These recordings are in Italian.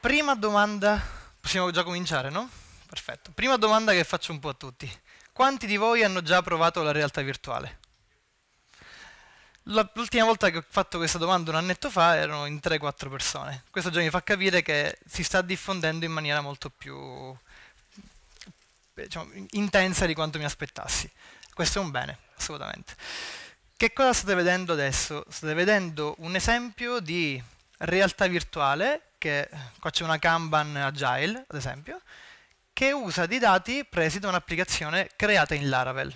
Prima domanda, possiamo già cominciare, no? Perfetto. Prima domanda che faccio un po' a tutti. Quanti di voi hanno già provato la realtà virtuale? L'ultima volta che ho fatto questa domanda un annetto fa erano in 3-4 persone. Questo già mi fa capire che si sta diffondendo in maniera molto più eh, diciamo, intensa di quanto mi aspettassi. Questo è un bene, assolutamente. Che cosa state vedendo adesso? State vedendo un esempio di realtà virtuale, che qua c'è una Kanban Agile, ad esempio, che usa dei dati presi da un'applicazione creata in Laravel.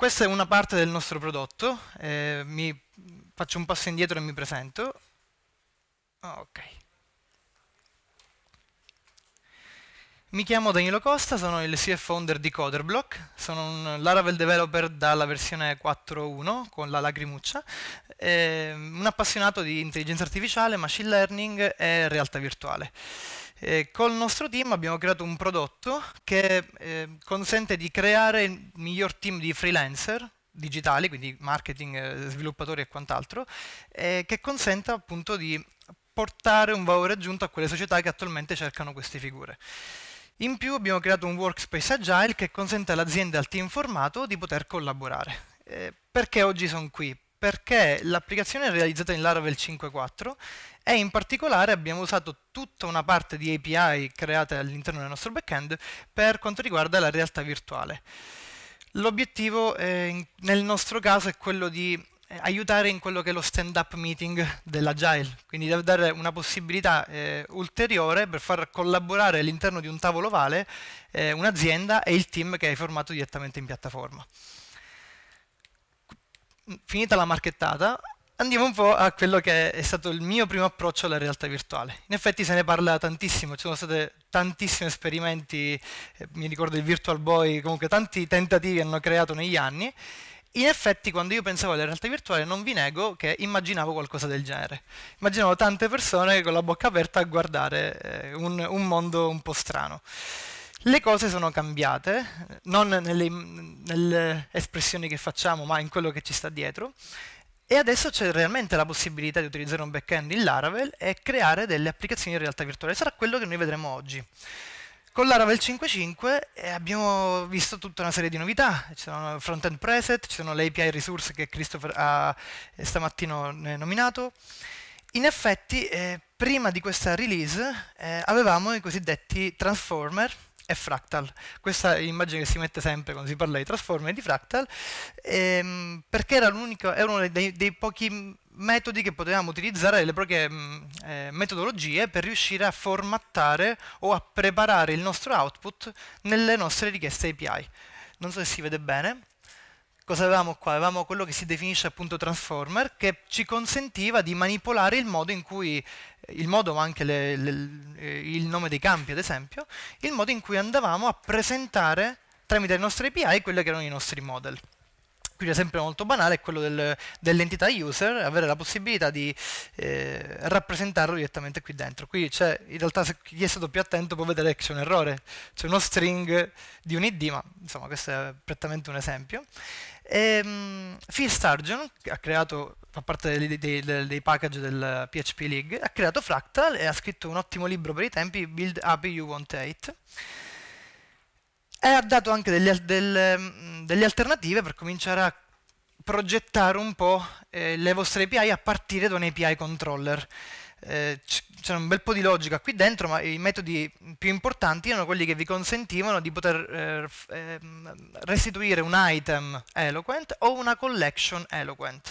Questa è una parte del nostro prodotto, eh, mi faccio un passo indietro e mi presento. Ok. Mi chiamo Danilo Costa, sono il CF founder di Coderblock, sono un Laravel developer dalla versione 4.1 con la lacrimuccia, eh, un appassionato di intelligenza artificiale, machine learning e realtà virtuale. Eh, col nostro team abbiamo creato un prodotto che eh, consente di creare il miglior team di freelancer digitali, quindi marketing, eh, sviluppatori e quant'altro, eh, che consenta appunto di portare un valore aggiunto a quelle società che attualmente cercano queste figure. In più abbiamo creato un workspace agile che consente all'azienda e al team formato di poter collaborare. Eh, perché oggi sono qui? Perché l'applicazione è realizzata in Laravel 5.4 e in particolare abbiamo usato tutta una parte di API create all'interno del nostro backend per quanto riguarda la realtà virtuale. L'obiettivo eh, nel nostro caso è quello di eh, aiutare in quello che è lo stand-up meeting dell'Agile, quindi dare una possibilità eh, ulteriore per far collaborare all'interno di un tavolo ovale eh, un'azienda e il team che hai formato direttamente in piattaforma. Finita la marchettata, andiamo un po' a quello che è stato il mio primo approccio alla realtà virtuale. In effetti se ne parla tantissimo, ci sono stati tantissimi esperimenti, eh, mi ricordo il Virtual Boy, comunque tanti tentativi hanno creato negli anni. In effetti quando io pensavo alla realtà virtuale non vi nego che immaginavo qualcosa del genere. Immaginavo tante persone con la bocca aperta a guardare eh, un, un mondo un po' strano. Le cose sono cambiate, non nelle, nelle espressioni che facciamo, ma in quello che ci sta dietro. E adesso c'è realmente la possibilità di utilizzare un backend in Laravel e creare delle applicazioni in realtà virtuale. Sarà quello che noi vedremo oggi. Con Laravel 5.5 eh, abbiamo visto tutta una serie di novità, ci sono front-end preset, ci sono le API resource che Christopher ha eh, stamattina nominato. In effetti, eh, prima di questa release eh, avevamo i cosiddetti transformer, è fractal. Questa è l'immagine che si mette sempre quando si parla di trasforme di fractal, ehm, perché era, era uno dei, dei, pochi metodi che potevamo utilizzare, le proprie mh, mm, eh, metodologie per riuscire a formattare o a preparare il nostro output nelle nostre richieste API. Non so se si vede bene, cosa avevamo qua? Avevamo quello che si definisce appunto transformer, che ci consentiva di manipolare il modo in cui, il modo ma anche le, le, eh, il nome dei campi ad esempio, il modo in cui andavamo a presentare tramite le nostre API quelli che erano i nostri model. Qui l'esempio molto banale è quello del, dell'entità user, avere la possibilità di eh, rappresentarlo direttamente qui dentro. Qui c'è, in realtà se chi è stato più attento può vedere che c'è un errore, c'è uno string di un id, ma insomma questo è prettamente un esempio. Ehm, Phil Sturgeon, che ha creato, fa parte dei, dei, dei, package del PHP League, ha creato Fractal e ha scritto un ottimo libro per i tempi, Build Up You Want 8, e ha dato anche delle, delle, mm, delle alternative per cominciare a progettare un po' eh, le vostre API a partire da un API controller eh, c'era un bel po' di logica qui dentro, ma i metodi più importanti erano quelli che vi consentivano di poter eh, ehm, restituire un item eloquent o una collection eloquent.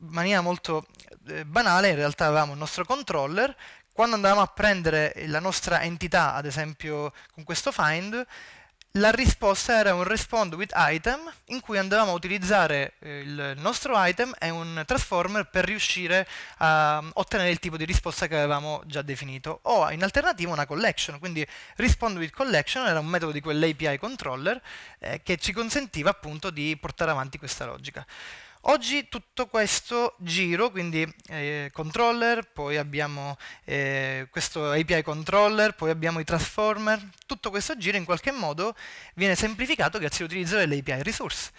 In maniera molto eh, banale, in realtà avevamo il nostro controller, quando andavamo a prendere la nostra entità, ad esempio con questo find, la risposta era un respond with item in cui andavamo a utilizzare eh, il nostro item e un transformer per riuscire a mm, ottenere il tipo di risposta che avevamo già definito o in alternativa una collection, quindi respond with collection era un metodo di quell'API controller eh, che ci consentiva appunto di portare avanti questa logica. Oggi tutto questo giro, quindi eh, controller, poi abbiamo eh, questo API controller, poi abbiamo i transformer, tutto questo giro in qualche modo viene semplificato grazie all'utilizzo delle API resource.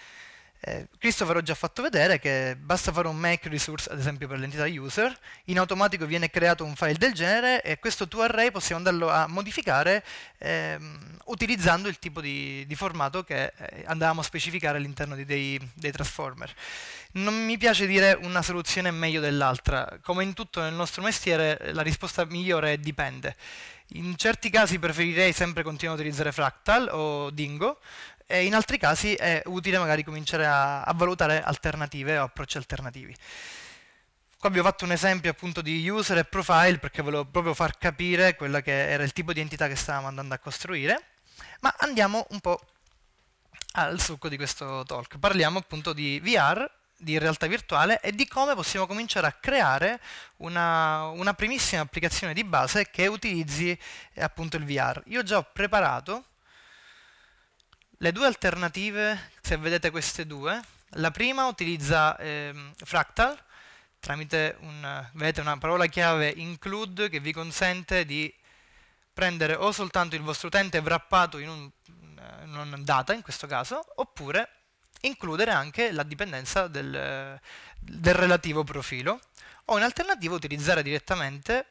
Eh, Christopher ho già fatto vedere che basta fare un make resource, ad esempio per l'entità user, in automatico viene creato un file del genere e questo array possiamo andarlo a modificare ehm, utilizzando il tipo di, di formato che eh, andavamo a specificare all'interno dei, dei transformer. Non mi piace dire una soluzione è meglio dell'altra, come in tutto nel nostro mestiere la risposta migliore è dipende. In certi casi preferirei sempre continuare a utilizzare Fractal o Dingo, e in altri casi è utile magari cominciare a, a valutare alternative o approcci alternativi. Qua vi ho fatto un esempio appunto di user e profile perché volevo proprio far capire quello che era il tipo di entità che stavamo andando a costruire, ma andiamo un po' al succo di questo talk. Parliamo appunto di VR, di realtà virtuale e di come possiamo cominciare a creare una, una primissima applicazione di base che utilizzi appunto il VR. Io già ho preparato le due alternative, se vedete queste due, la prima utilizza eh, fractal tramite un, vedete, una parola chiave include che vi consente di prendere o soltanto il vostro utente wrappato in, un, in una data, in questo caso, oppure includere anche la dipendenza del, del relativo profilo o in alternativa utilizzare direttamente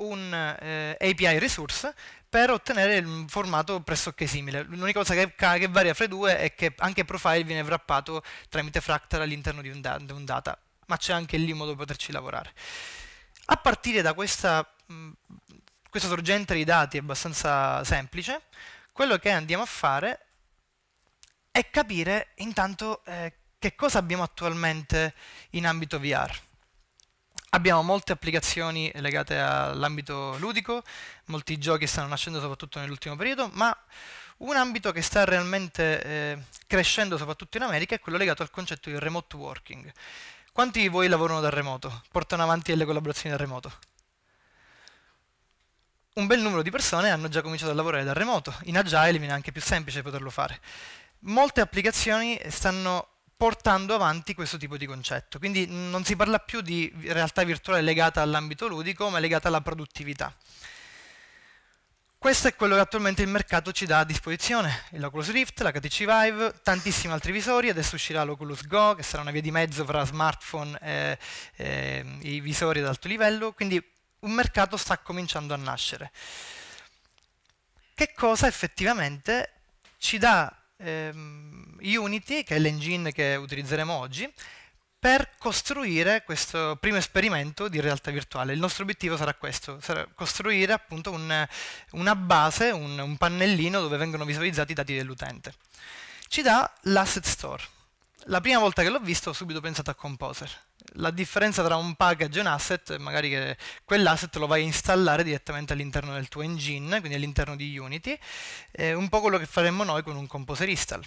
un eh, API resource per ottenere un formato pressoché simile. L'unica cosa che, che, varia fra i due è che anche profile viene wrappato tramite fractal all'interno di, un da di un data, ma c'è anche lì un modo per poterci lavorare. A partire da questa, mh, questa sorgente di dati abbastanza semplice, quello che andiamo a fare è capire intanto eh, che cosa abbiamo attualmente in ambito VR. Abbiamo molte applicazioni legate all'ambito ludico, molti giochi stanno nascendo soprattutto nell'ultimo periodo, ma un ambito che sta realmente eh, crescendo soprattutto in America è quello legato al concetto di remote working. Quanti di voi lavorano da remoto, portano avanti le collaborazioni da remoto? Un bel numero di persone hanno già cominciato a lavorare da remoto, in Agile viene anche più semplice poterlo fare. Molte applicazioni stanno portando avanti questo tipo di concetto. Quindi non si parla più di realtà virtuale legata all'ambito ludico, ma legata alla produttività. Questo è quello che attualmente il mercato ci dà a disposizione, l'Oculus Rift, HTC Vive, tantissimi altri visori, adesso uscirà l'Oculus Go, che sarà una via di mezzo fra smartphone e, e i visori ad alto livello, quindi un mercato sta cominciando a nascere. Che cosa effettivamente ci dà ehm, Unity, che è l'engine che utilizzeremo oggi, per costruire questo primo esperimento di realtà virtuale. Il nostro obiettivo sarà questo, sarà costruire appunto un, una base, un, un pannellino dove vengono visualizzati i dati dell'utente. Ci dà l'asset store. La prima volta che l'ho visto ho subito pensato a Composer la differenza tra un package e un asset è magari che quell'asset lo vai a installare direttamente all'interno del tuo engine, quindi all'interno di Unity, eh, un po' quello che faremmo noi con un composer install.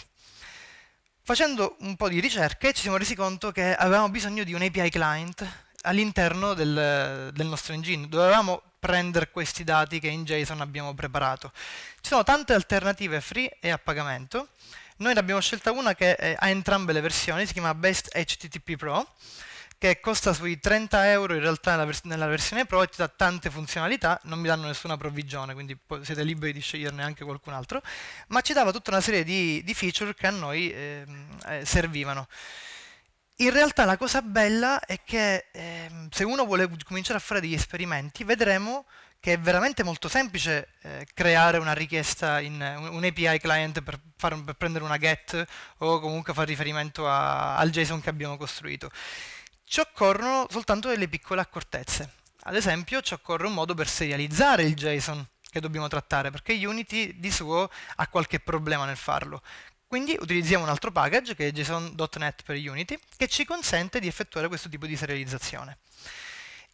Facendo un po' di ricerche ci siamo resi conto che avevamo bisogno di un API client all'interno del, del nostro engine, dovevamo prendere questi dati che in JSON abbiamo preparato. Ci sono tante alternative free e a pagamento, noi ne abbiamo scelta una che ha entrambe le versioni, si chiama Best HTTP Pro, che costa sui 30 euro in realtà nella, vers nella versione Pro e ti dà tante funzionalità, non mi danno nessuna provvigione, quindi siete liberi di sceglierne anche qualcun altro, ma ci dava tutta una serie di, di feature che a noi ehm, eh, servivano. In realtà la cosa bella è che eh, se uno vuole cominciare a fare degli esperimenti, vedremo che è veramente molto semplice eh, creare una richiesta in un API client per, far, per prendere una get o comunque fare riferimento a, al JSON che abbiamo costruito ci occorrono soltanto delle piccole accortezze. Ad esempio ci occorre un modo per serializzare il JSON che dobbiamo trattare, perché Unity di suo ha qualche problema nel farlo. Quindi utilizziamo un altro package, che è json.net per Unity, che ci consente di effettuare questo tipo di serializzazione.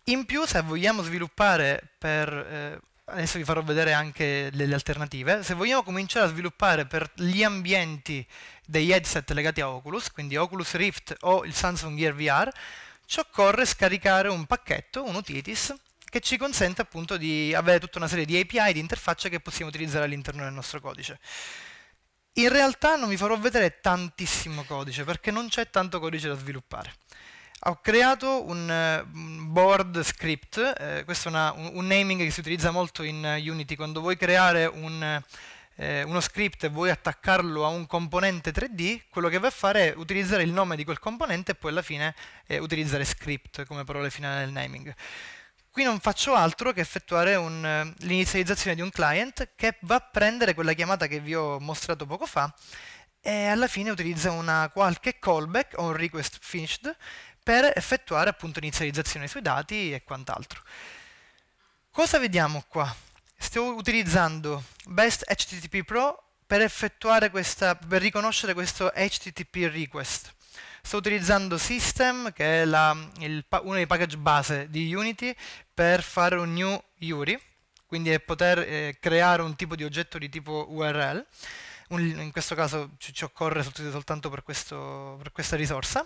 In più, se vogliamo sviluppare per... Eh, adesso vi farò vedere anche delle alternative. Se vogliamo cominciare a sviluppare per gli ambienti dei headset legati a Oculus, quindi Oculus Rift o il Samsung Gear VR, ci occorre scaricare un pacchetto, un utilities, che ci consente appunto di avere tutta una serie di API, di interfacce che possiamo utilizzare all'interno del nostro codice. In realtà non vi farò vedere tantissimo codice, perché non c'è tanto codice da sviluppare. Ho creato un board script, eh, questo è una, un, un naming che si utilizza molto in Unity, quando vuoi creare un eh, uno script e vuoi attaccarlo a un componente 3D, quello che vai a fare è utilizzare il nome di quel componente e poi alla fine eh, utilizzare script come parole finale nel naming. Qui non faccio altro che effettuare eh, l'inizializzazione di un client che va a prendere quella chiamata che vi ho mostrato poco fa e alla fine utilizza una qualche callback o un request finished per effettuare appunto inizializzazione sui dati e quant'altro. Cosa vediamo qua? Sto utilizzando Best HTTP Pro per effettuare questa, per riconoscere questo HTTP request. Sto utilizzando System, che è la, il, uno dei package base di Unity, per fare un new URI, quindi poter eh, creare un tipo di oggetto di tipo URL. Un, in questo caso ci, ci occorre soltanto per, questo, per questa risorsa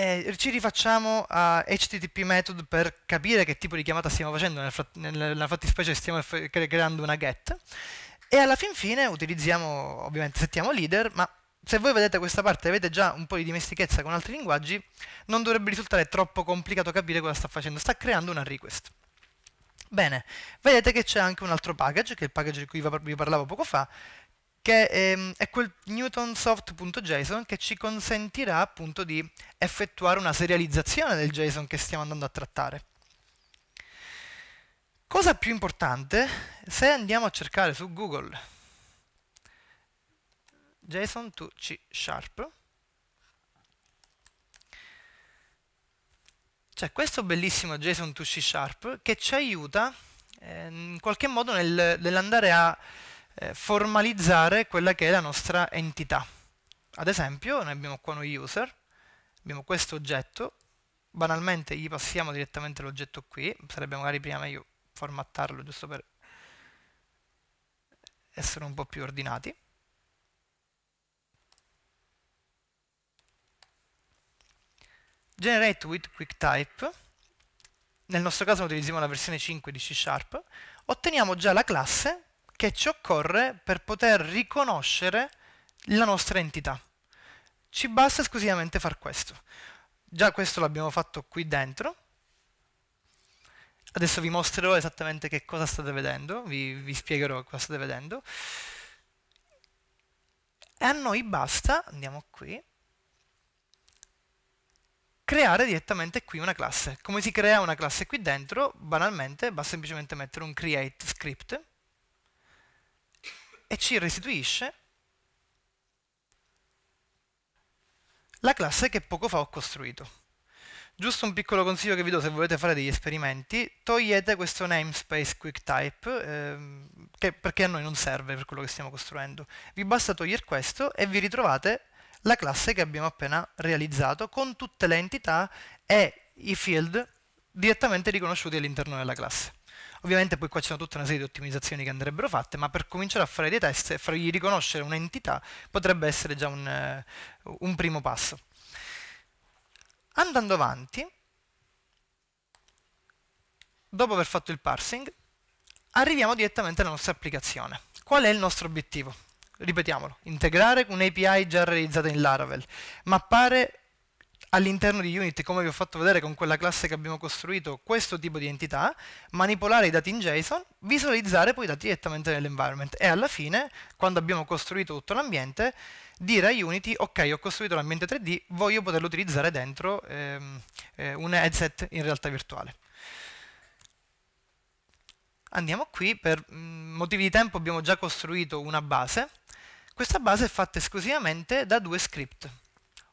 eh, ci rifacciamo a HTTP method per capire che tipo di chiamata stiamo facendo, nel frat nella fattispecie stiamo creando una get, e alla fin fine utilizziamo, ovviamente settiamo leader, ma se voi vedete questa parte e avete già un po' di dimestichezza con altri linguaggi, non dovrebbe risultare troppo complicato capire cosa sta facendo, sta creando una request. Bene, vedete che c'è anche un altro package, che è il package di cui vi parlavo poco fa, che ehm, è quel newtonsoft.json che ci consentirà appunto di effettuare una serializzazione del JSON che stiamo andando a trattare. Cosa più importante, se andiamo a cercare su Google JSON to C Sharp, c'è questo bellissimo JSON to C Sharp che ci aiuta eh, in qualche modo nel, nell'andare a eh, formalizzare quella che è la nostra entità. Ad esempio, noi abbiamo qua uno user, abbiamo questo oggetto, banalmente gli passiamo direttamente l'oggetto qui, sarebbe magari prima meglio formattarlo giusto per essere un po' più ordinati. Generate with QuickType, nel nostro caso utilizziamo la versione 5 di C Sharp, otteniamo già la classe che ci occorre per poter riconoscere la nostra entità. Ci basta esclusivamente far questo. Già questo l'abbiamo fatto qui dentro. Adesso vi mostrerò esattamente che cosa state vedendo, vi, vi spiegherò cosa state vedendo. E a noi basta, andiamo qui, creare direttamente qui una classe. Come si crea una classe qui dentro? Banalmente, basta semplicemente mettere un create script e ci restituisce la classe che poco fa ho costruito. Giusto un piccolo consiglio che vi do se volete fare degli esperimenti, togliete questo namespace QuickType, ehm, perché a noi non serve per quello che stiamo costruendo. Vi basta togliere questo e vi ritrovate la classe che abbiamo appena realizzato con tutte le entità e i field direttamente riconosciuti all'interno della classe. Ovviamente poi qua c'è tutta una serie di ottimizzazioni che andrebbero fatte, ma per cominciare a fare dei test e fargli riconoscere un'entità potrebbe essere già un, eh, un primo passo. Andando avanti, dopo aver fatto il parsing, arriviamo direttamente alla nostra applicazione. Qual è il nostro obiettivo? Ripetiamolo, integrare un'API già realizzata in Laravel, mappare all'interno di Unity, come vi ho fatto vedere con quella classe che abbiamo costruito, questo tipo di entità, manipolare i dati in JSON, visualizzare poi i dati direttamente nell'environment e alla fine, quando abbiamo costruito tutto l'ambiente, dire a Unity, ok, ho costruito l'ambiente 3D, voglio poterlo utilizzare dentro ehm, eh, un headset in realtà virtuale. Andiamo qui, per mm, motivi di tempo abbiamo già costruito una base, questa base è fatta esclusivamente da due script,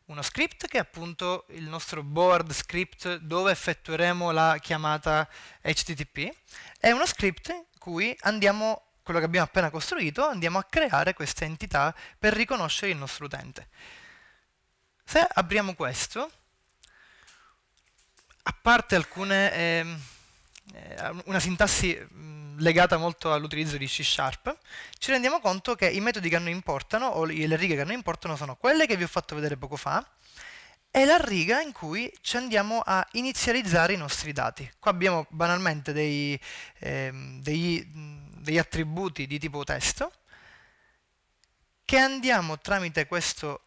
uno script che è appunto il nostro board script dove effettueremo la chiamata HTTP, è uno script in cui andiamo quello che abbiamo appena costruito, andiamo a creare questa entità per riconoscere il nostro utente. Se apriamo questo, a parte alcune, ehm, eh, una sintassi mm, legata molto all'utilizzo di C Sharp, ci rendiamo conto che i metodi che a noi importano, o le righe che a noi importano, sono quelle che vi ho fatto vedere poco fa, e la riga in cui ci andiamo a inizializzare i nostri dati. Qua abbiamo banalmente dei, ehm, degli, degli attributi di tipo testo, che andiamo tramite questo,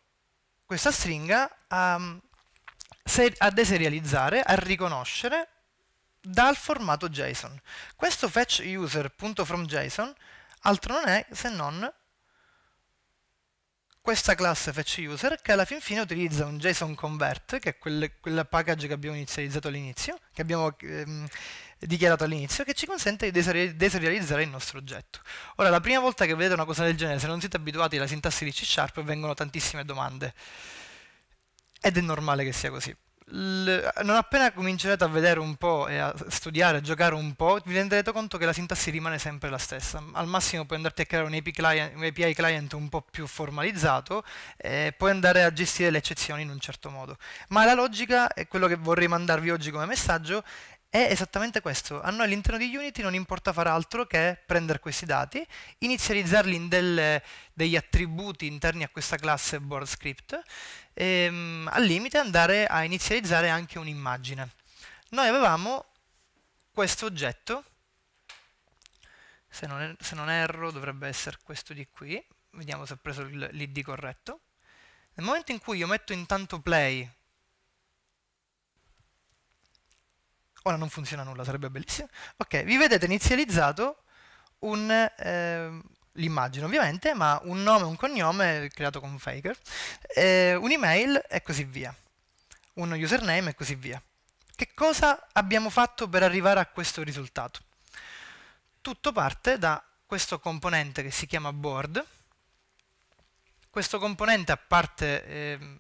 questa stringa a, a deserializzare, a riconoscere dal formato JSON. Questo fetch user.fromJSON altro non è se non questa classe fetch user che alla fin fine utilizza un JSON convert, che è quel, quel package che abbiamo inizializzato all'inizio, che abbiamo ehm, dichiarato all'inizio, che ci consente di deserializzare il nostro oggetto. Ora, la prima volta che vedete una cosa del genere, se non siete abituati alla sintassi di C Sharp, vengono tantissime domande. Ed è normale che sia così non appena comincerete a vedere un po' e a studiare, a giocare un po', vi renderete conto che la sintassi rimane sempre la stessa. Al massimo puoi andarti a creare un API client un, API client un po' più formalizzato e puoi andare a gestire le eccezioni in un certo modo. Ma la logica, e quello che vorrei mandarvi oggi come messaggio, è esattamente questo. A noi all'interno di Unity non importa far altro che prendere questi dati, inizializzarli in delle, degli attributi interni a questa classe BoardScript, ehm, al limite andare a inizializzare anche un'immagine. Noi avevamo questo oggetto, se non, er-, se non, erro dovrebbe essere questo di qui, vediamo se ho preso l'id corretto. Nel momento in cui io metto intanto play, ora non funziona nulla, sarebbe bellissimo, ok, vi vedete inizializzato un... Eh, l'immagine ovviamente, ma un nome, e un cognome creato con un Faker, eh, un'email e così via, un username e così via. Che cosa abbiamo fatto per arrivare a questo risultato? Tutto parte da questo componente che si chiama board, questo componente a parte... Eh,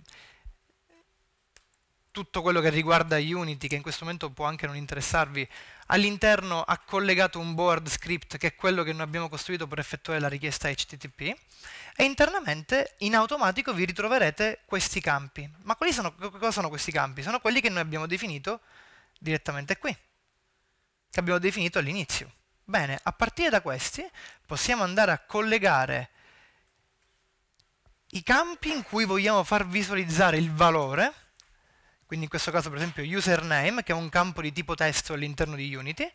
tutto quello che riguarda Unity, che in questo momento può anche non interessarvi, all'interno ha collegato un board script che è quello che noi abbiamo costruito per effettuare la richiesta HTTP e internamente in automatico vi ritroverete questi campi. Ma quali sono, cosa sono questi campi? Sono quelli che noi abbiamo definito direttamente qui, che abbiamo definito all'inizio. Bene, a partire da questi possiamo andare a collegare i campi in cui vogliamo far visualizzare il valore quindi in questo caso per esempio username, che è un campo di tipo testo all'interno di Unity,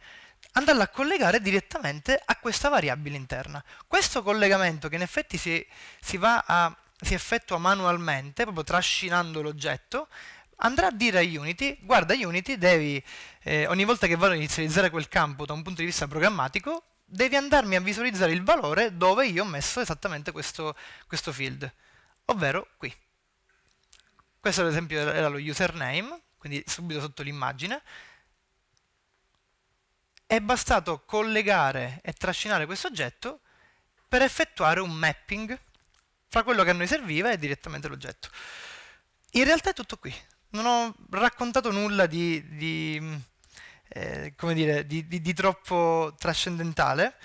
andarla a collegare direttamente a questa variabile interna. Questo collegamento che in effetti si, si, a, si effettua manualmente, proprio trascinando l'oggetto, andrà a dire a Unity, guarda Unity, devi, eh, ogni volta che vado a inizializzare quel campo da un punto di vista programmatico, devi andarmi a visualizzare il valore dove io ho messo esattamente questo, questo field, ovvero qui. Questo ad esempio era lo username, quindi subito sotto l'immagine. È bastato collegare e trascinare questo oggetto per effettuare un mapping fra quello che a noi serviva e direttamente l'oggetto. In realtà è tutto qui. Non ho raccontato nulla di, di, eh, dire, di, di troppo trascendentale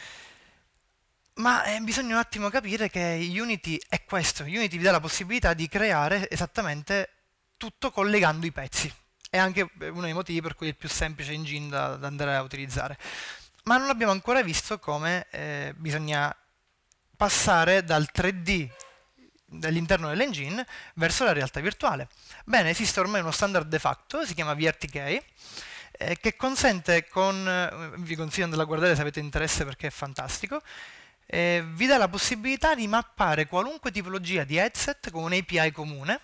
ma eh, bisogna un attimo capire che Unity è questo, Unity vi dà la possibilità di creare esattamente tutto collegando i pezzi, è anche eh, uno dei motivi per cui è il più semplice engine da, da andare a utilizzare, ma non abbiamo ancora visto come eh, bisogna passare dal 3D dall'interno dell'engine verso la realtà virtuale. Bene, esiste ormai uno standard de facto, si chiama VRTK, eh, che consente con, eh, vi consiglio di andare a guardare se avete interesse perché è fantastico, eh, vi dà la possibilità di mappare qualunque tipologia di headset con un API comune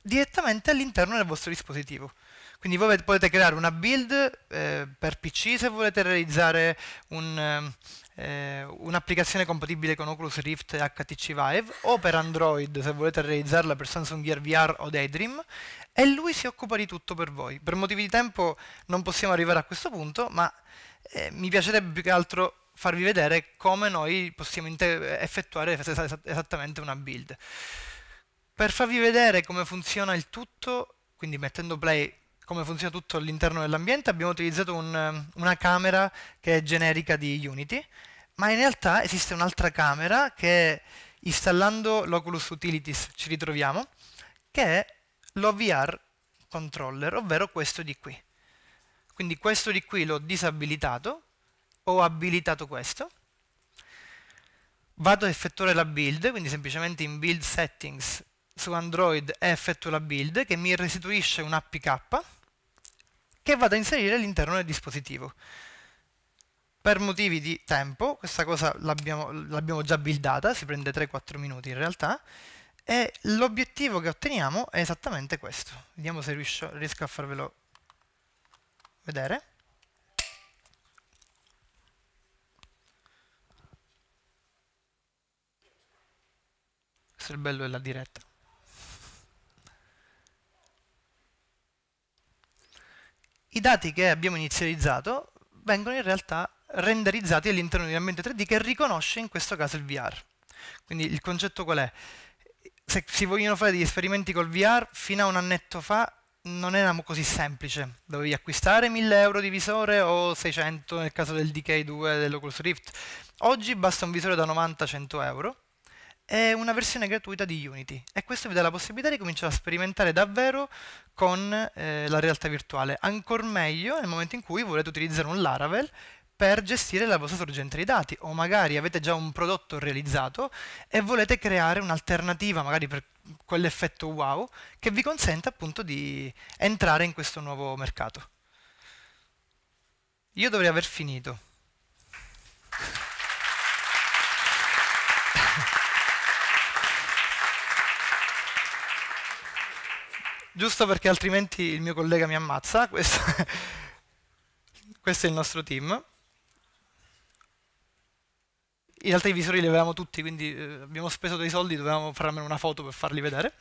direttamente all'interno del vostro dispositivo. Quindi voi potete creare una build eh, per PC se volete realizzare un, eh, un'applicazione compatibile con Oculus Rift e HTC Vive o per Android se volete realizzarla per Samsung Gear VR o Daydream e lui si occupa di tutto per voi. Per motivi di tempo non possiamo arrivare a questo punto, ma eh, mi piacerebbe più che altro farvi vedere come noi possiamo effettuare esattamente una build. Per farvi vedere come funziona il tutto, quindi mettendo play come funziona tutto all'interno dell'ambiente, abbiamo utilizzato un, una camera che è generica di Unity, ma in realtà esiste un'altra camera che installando l'Oculus Utilities ci ritroviamo, che è l'OVR Controller, ovvero questo di qui. Quindi questo di qui l'ho disabilitato ho abilitato questo. Vado a effettuare la build, quindi semplicemente in build settings su Android effettuo la build che mi restituisce un APK che vado a inserire all'interno del dispositivo. Per motivi di tempo, questa cosa l'abbiamo già buildata, si prende 3-4 minuti in realtà, e l'obiettivo che otteniamo è esattamente questo. Vediamo se riesco a farvelo vedere. Questo è il bello della diretta. I dati che abbiamo inizializzato vengono in realtà renderizzati all'interno di un ambiente 3D che riconosce in questo caso il VR. Quindi il concetto qual è? Se si vogliono fare degli esperimenti col VR, fino a un annetto fa non era così semplice. Dovevi acquistare 1000 euro di visore o 600 nel caso del DK2 dell'Oculus Rift. Oggi basta un visore da 90-100 euro è una versione gratuita di Unity e questo vi dà la possibilità di cominciare a sperimentare davvero con eh, la realtà virtuale, ancora meglio nel momento in cui volete utilizzare un Laravel per gestire la vostra sorgente di dati o magari avete già un prodotto realizzato e volete creare un'alternativa magari per quell'effetto wow che vi consente appunto di entrare in questo nuovo mercato. Io dovrei aver finito. giusto perché altrimenti il mio collega mi ammazza, questo, questo è il nostro team. In realtà i visori li avevamo tutti, quindi eh, abbiamo speso dei soldi, dovevamo fare almeno una foto per farli vedere.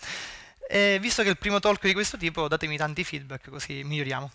E visto che è il primo talk di questo tipo, datemi tanti feedback così miglioriamo.